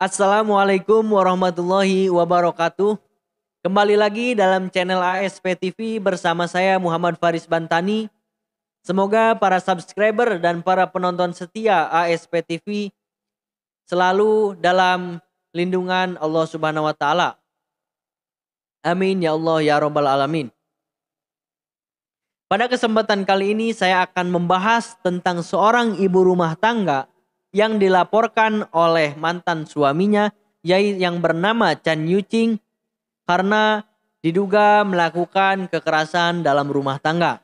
Assalamualaikum warahmatullahi wabarakatuh. Kembali lagi dalam channel ASP TV bersama saya Muhammad Faris Bantani. Semoga para subscriber dan para penonton setia ASP TV selalu dalam lindungan Allah Subhanahu wa taala. Amin ya Allah ya rabbal alamin. Pada kesempatan kali ini saya akan membahas tentang seorang ibu rumah tangga yang dilaporkan oleh mantan suaminya yaitu yang bernama Chan Yuching karena diduga melakukan kekerasan dalam rumah tangga.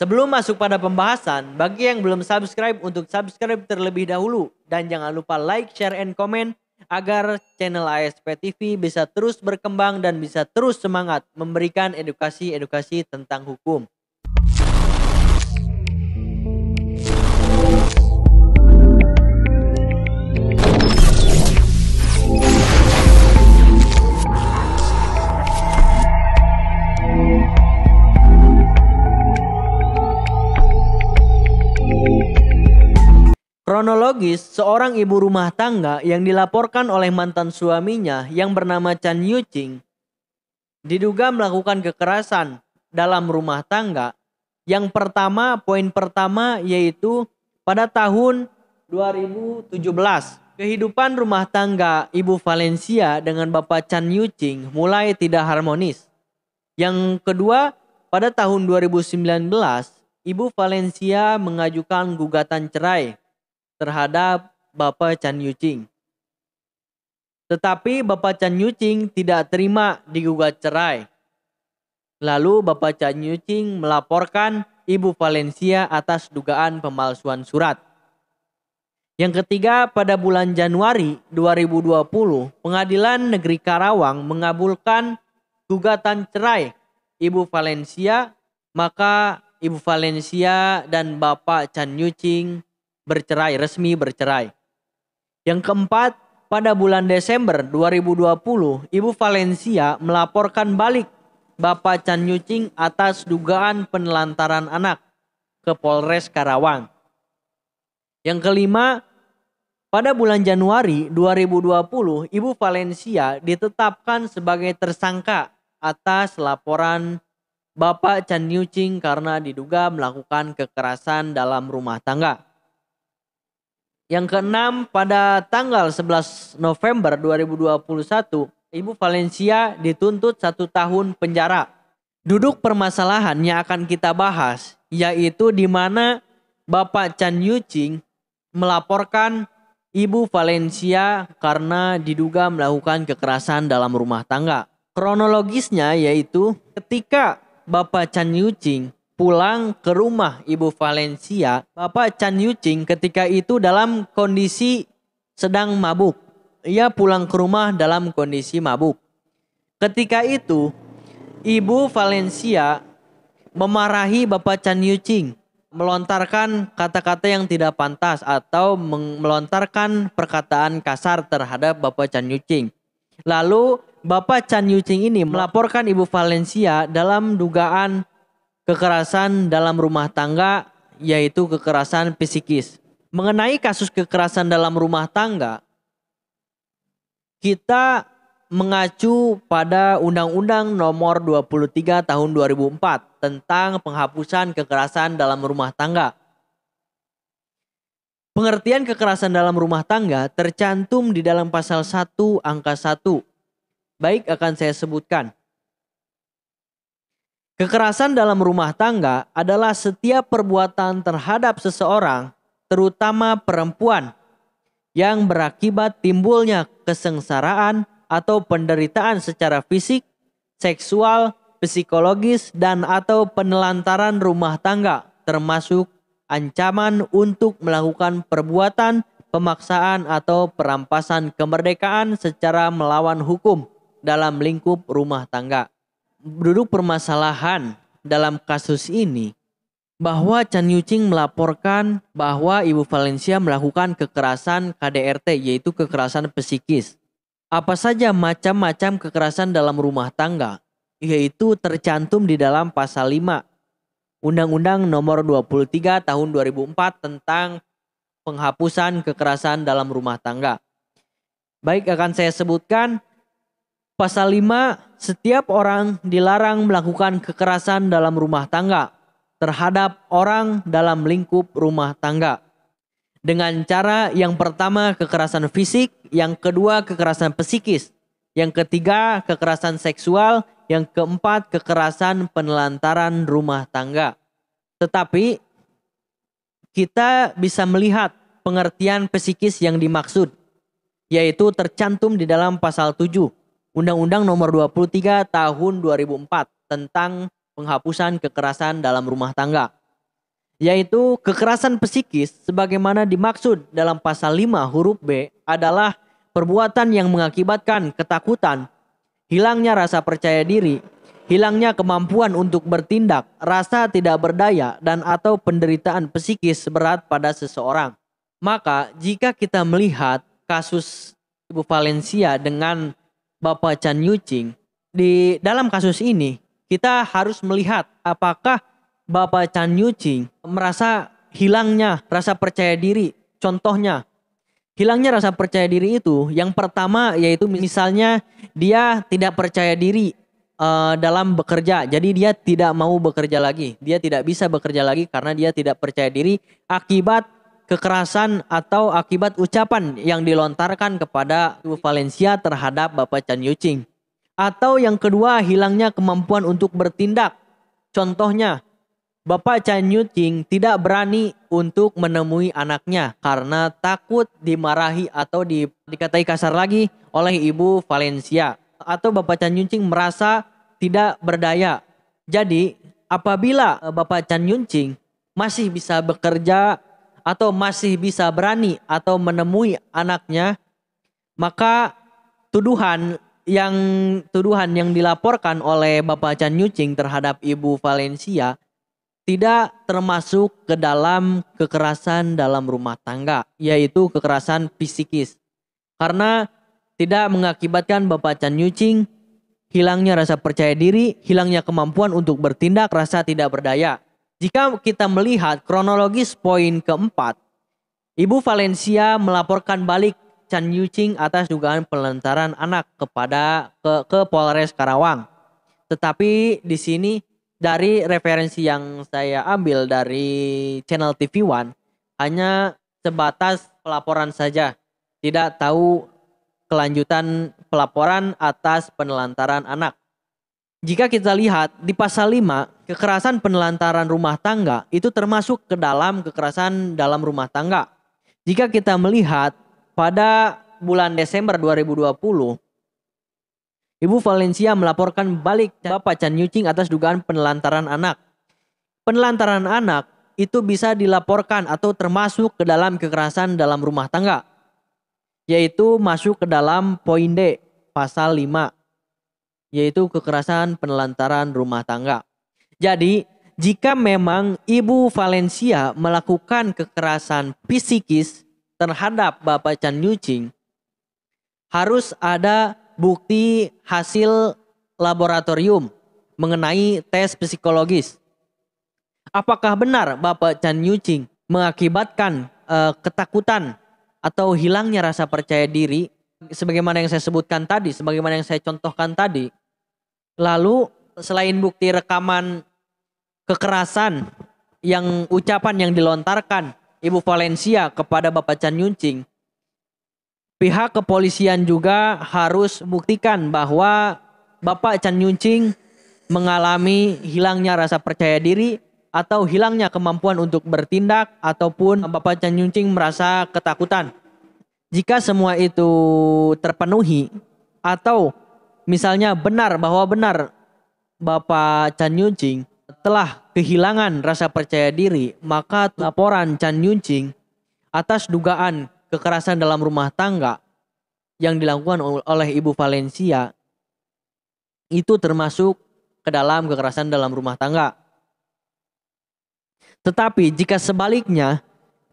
Sebelum masuk pada pembahasan, bagi yang belum subscribe untuk subscribe terlebih dahulu dan jangan lupa like, share, and comment agar channel ASP TV bisa terus berkembang dan bisa terus semangat memberikan edukasi-edukasi tentang hukum. Kronologis, seorang ibu rumah tangga yang dilaporkan oleh mantan suaminya yang bernama Chan Yuching diduga melakukan kekerasan dalam rumah tangga. Yang pertama, poin pertama yaitu pada tahun 2017, kehidupan rumah tangga Ibu Valencia dengan Bapak Chan Yuching mulai tidak harmonis. Yang kedua, pada tahun 2019, Ibu Valencia mengajukan gugatan cerai terhadap Bapak Chan Yuching. Tetapi Bapak Chan Yuching tidak terima digugat cerai. Lalu Bapak Chan Yuching melaporkan Ibu Valencia atas dugaan pemalsuan surat. Yang ketiga, pada bulan Januari 2020, Pengadilan Negeri Karawang mengabulkan gugatan cerai Ibu Valencia, maka Ibu Valencia dan Bapak Chan Yuching bercerai, resmi bercerai. Yang keempat, pada bulan Desember 2020, Ibu Valencia melaporkan balik Bapak Chan Yuching atas dugaan penelantaran anak ke Polres Karawang. Yang kelima, pada bulan Januari 2020, Ibu Valencia ditetapkan sebagai tersangka atas laporan Bapak Chan Yuching karena diduga melakukan kekerasan dalam rumah tangga. Yang keenam, pada tanggal 11 November 2021, Ibu Valencia dituntut satu tahun penjara. Duduk permasalahan yang akan kita bahas, yaitu di mana Bapak Chan Yuching melaporkan Ibu Valencia karena diduga melakukan kekerasan dalam rumah tangga. Kronologisnya yaitu ketika Bapak Chan Yuching pulang ke rumah Ibu Valencia, Bapak Chan Yuching ketika itu dalam kondisi sedang mabuk. Ia pulang ke rumah dalam kondisi mabuk. Ketika itu, Ibu Valencia memarahi Bapak Chan Yuching, melontarkan kata-kata yang tidak pantas atau melontarkan perkataan kasar terhadap Bapak Chan Yuching. Lalu Bapak Chan Yuching ini melaporkan Ibu Valencia dalam dugaan kekerasan dalam rumah tangga yaitu kekerasan psikis. Mengenai kasus kekerasan dalam rumah tangga, kita mengacu pada Undang-Undang Nomor 23 Tahun 2004 tentang penghapusan kekerasan dalam rumah tangga. Pengertian kekerasan dalam rumah tangga tercantum di dalam pasal 1 angka 1. Baik akan saya sebutkan. Kekerasan dalam rumah tangga adalah setiap perbuatan terhadap seseorang, terutama perempuan, yang berakibat timbulnya kesengsaraan atau penderitaan secara fisik, seksual, psikologis, dan atau penelantaran rumah tangga, termasuk ancaman untuk melakukan perbuatan pemaksaan atau perampasan kemerdekaan secara melawan hukum dalam lingkup rumah tangga duduk permasalahan dalam kasus ini bahwa Chan Yuching melaporkan bahwa Ibu Valencia melakukan kekerasan KDRT yaitu kekerasan psikis. Apa saja macam-macam kekerasan dalam rumah tangga yaitu tercantum di dalam pasal 5 Undang-Undang Nomor 23 Tahun 2004 tentang penghapusan kekerasan dalam rumah tangga. Baik akan saya sebutkan Pasal 5, setiap orang dilarang melakukan kekerasan dalam rumah tangga terhadap orang dalam lingkup rumah tangga. Dengan cara yang pertama kekerasan fisik, yang kedua kekerasan psikis, yang ketiga kekerasan seksual, yang keempat kekerasan penelantaran rumah tangga. Tetapi kita bisa melihat pengertian psikis yang dimaksud yaitu tercantum di dalam pasal 7 Undang-Undang Nomor 23 Tahun 2004 tentang penghapusan kekerasan dalam rumah tangga yaitu kekerasan psikis sebagaimana dimaksud dalam pasal 5 huruf B adalah perbuatan yang mengakibatkan ketakutan, hilangnya rasa percaya diri, hilangnya kemampuan untuk bertindak, rasa tidak berdaya dan atau penderitaan psikis berat pada seseorang. Maka jika kita melihat kasus Ibu Valencia dengan Bapak Chan Yuching di dalam kasus ini kita harus melihat apakah Bapak Chan Yuching merasa hilangnya rasa percaya diri. Contohnya, hilangnya rasa percaya diri itu yang pertama yaitu misalnya dia tidak percaya diri uh, dalam bekerja. Jadi dia tidak mau bekerja lagi. Dia tidak bisa bekerja lagi karena dia tidak percaya diri akibat kekerasan atau akibat ucapan yang dilontarkan kepada ibu Valencia terhadap Bapak Chan Yuching. Atau yang kedua, hilangnya kemampuan untuk bertindak. Contohnya, Bapak Chan Yuching tidak berani untuk menemui anaknya karena takut dimarahi atau di, dikatai kasar lagi oleh Ibu Valencia. Atau Bapak Chan Yuching merasa tidak berdaya. Jadi, apabila Bapak Chan Yuching masih bisa bekerja atau masih bisa berani atau menemui anaknya, maka tuduhan yang tuduhan yang dilaporkan oleh Bapak Chan Yuching terhadap Ibu Valencia tidak termasuk ke dalam kekerasan dalam rumah tangga, yaitu kekerasan psikis. Karena tidak mengakibatkan Bapak Chan Yuching hilangnya rasa percaya diri, hilangnya kemampuan untuk bertindak, rasa tidak berdaya. Jika kita melihat kronologis poin keempat, Ibu Valencia melaporkan balik Chan Yuching atas dugaan pelantaran anak kepada ke, ke Polres Karawang. Tetapi di sini dari referensi yang saya ambil dari channel TV One hanya sebatas pelaporan saja. Tidak tahu kelanjutan pelaporan atas penelantaran anak jika kita lihat di pasal 5, kekerasan penelantaran rumah tangga itu termasuk ke dalam kekerasan dalam rumah tangga. Jika kita melihat pada bulan Desember 2020, Ibu Valencia melaporkan balik Bapak Chan Yuching atas dugaan penelantaran anak. Penelantaran anak itu bisa dilaporkan atau termasuk ke dalam kekerasan dalam rumah tangga, yaitu masuk ke dalam poin D, pasal 5 yaitu kekerasan penelantaran rumah tangga. Jadi, jika memang Ibu Valencia melakukan kekerasan psikis terhadap Bapak Chan Yuching, harus ada bukti hasil laboratorium mengenai tes psikologis. Apakah benar Bapak Chan Yuching mengakibatkan uh, ketakutan atau hilangnya rasa percaya diri sebagaimana yang saya sebutkan tadi, sebagaimana yang saya contohkan tadi, Lalu selain bukti rekaman kekerasan yang ucapan yang dilontarkan Ibu Valencia kepada Bapak Chan Yuncing, pihak kepolisian juga harus buktikan bahwa Bapak Chan Yuncing mengalami hilangnya rasa percaya diri atau hilangnya kemampuan untuk bertindak ataupun Bapak Chan Yuncing merasa ketakutan. Jika semua itu terpenuhi atau misalnya benar bahwa benar Bapak Chan Yunjing telah kehilangan rasa percaya diri, maka laporan Chan Yunjing atas dugaan kekerasan dalam rumah tangga yang dilakukan oleh Ibu Valencia itu termasuk ke dalam kekerasan dalam rumah tangga. Tetapi jika sebaliknya,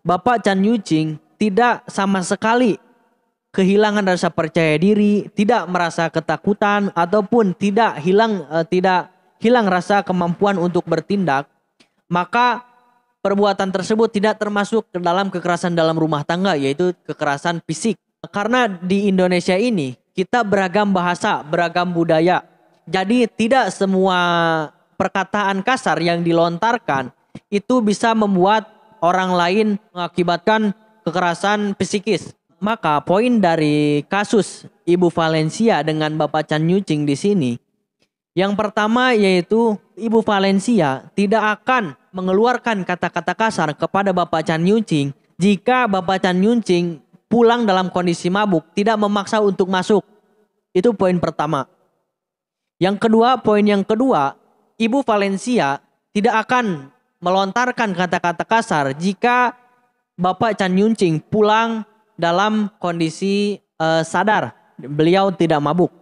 Bapak Chan Yuching tidak sama sekali kehilangan rasa percaya diri, tidak merasa ketakutan ataupun tidak hilang eh, tidak hilang rasa kemampuan untuk bertindak, maka perbuatan tersebut tidak termasuk ke dalam kekerasan dalam rumah tangga yaitu kekerasan fisik. Karena di Indonesia ini kita beragam bahasa, beragam budaya. Jadi tidak semua perkataan kasar yang dilontarkan itu bisa membuat orang lain mengakibatkan kekerasan psikis maka poin dari kasus Ibu Valencia dengan Bapak Chan Yuching di sini yang pertama yaitu Ibu Valencia tidak akan mengeluarkan kata-kata kasar kepada Bapak Chan Yuching jika Bapak Chan Yuching pulang dalam kondisi mabuk, tidak memaksa untuk masuk. Itu poin pertama. Yang kedua, poin yang kedua, Ibu Valencia tidak akan melontarkan kata-kata kasar jika Bapak Chan Ching pulang dalam kondisi uh, sadar, beliau tidak mabuk.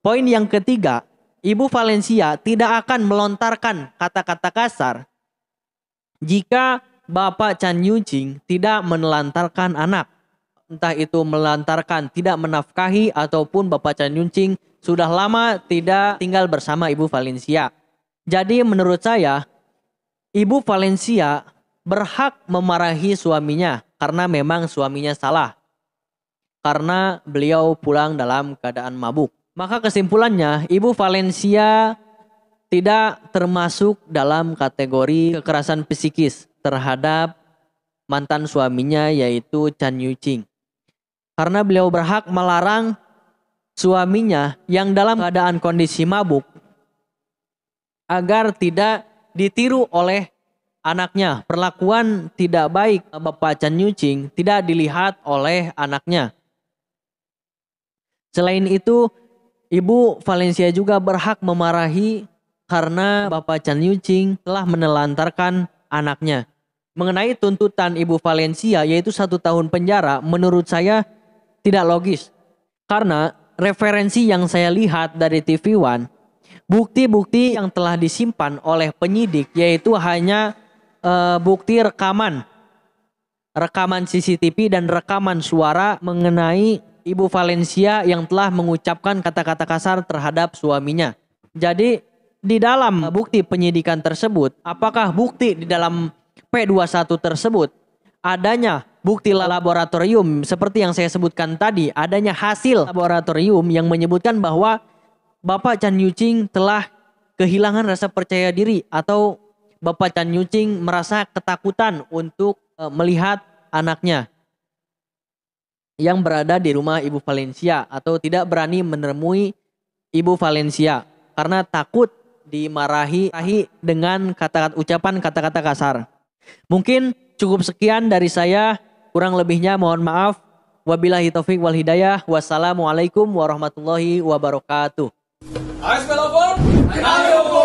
Poin yang ketiga, Ibu Valencia tidak akan melontarkan kata-kata kasar jika Bapak Chan Yuching tidak menelantarkan anak. Entah itu melantarkan, tidak menafkahi, ataupun Bapak Chan Yuching sudah lama tidak tinggal bersama Ibu Valencia. Jadi menurut saya, Ibu Valencia berhak memarahi suaminya karena memang suaminya salah. Karena beliau pulang dalam keadaan mabuk. Maka kesimpulannya, Ibu Valencia tidak termasuk dalam kategori kekerasan psikis terhadap mantan suaminya yaitu Chan Yu Ching. Karena beliau berhak melarang suaminya yang dalam keadaan kondisi mabuk agar tidak ditiru oleh anaknya. Perlakuan tidak baik Bapak Chan Yuching tidak dilihat oleh anaknya. Selain itu, Ibu Valencia juga berhak memarahi karena Bapak Chan Yuching telah menelantarkan anaknya. Mengenai tuntutan Ibu Valencia yaitu satu tahun penjara menurut saya tidak logis. Karena referensi yang saya lihat dari TV One Bukti-bukti yang telah disimpan oleh penyidik yaitu hanya uh, bukti rekaman rekaman CCTV dan rekaman suara mengenai Ibu Valencia yang telah mengucapkan kata-kata kasar terhadap suaminya. Jadi di dalam bukti penyidikan tersebut, apakah bukti di dalam P21 tersebut adanya bukti laboratorium seperti yang saya sebutkan tadi, adanya hasil laboratorium yang menyebutkan bahwa Bapak Chan Yuching telah kehilangan rasa percaya diri atau Bapak Chan Yucing merasa ketakutan untuk e, melihat anaknya yang berada di rumah Ibu Valencia atau tidak berani menemui Ibu Valencia karena takut dimarahi dengan kata-kata ucapan kata-kata kasar. Mungkin cukup sekian dari saya, kurang lebihnya mohon maaf. Wabillahi taufik wal hidayah. Wassalamualaikum warahmatullahi wabarakatuh. Ayo